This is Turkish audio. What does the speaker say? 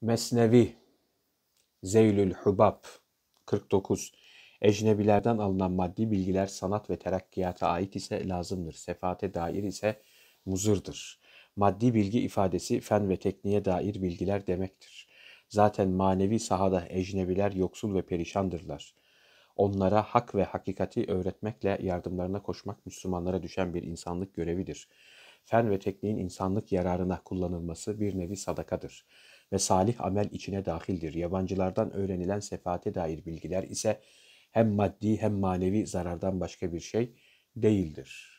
Mesnevi Zeylül Hubab 49 Ecnebilerden alınan maddi bilgiler sanat ve terakkiyata ait ise lazımdır. Sefate dair ise muzırdır. Maddi bilgi ifadesi fen ve tekniğe dair bilgiler demektir. Zaten manevi sahada ecnebiler yoksul ve perişandırlar. Onlara hak ve hakikati öğretmekle yardımlarına koşmak Müslümanlara düşen bir insanlık görevidir. Fen ve tekniğin insanlık yararına kullanılması bir nevi sadakadır.'' ve salih amel içine dahildir. Yabancılardan öğrenilen sefaate dair bilgiler ise hem maddi hem manevi zarardan başka bir şey değildir.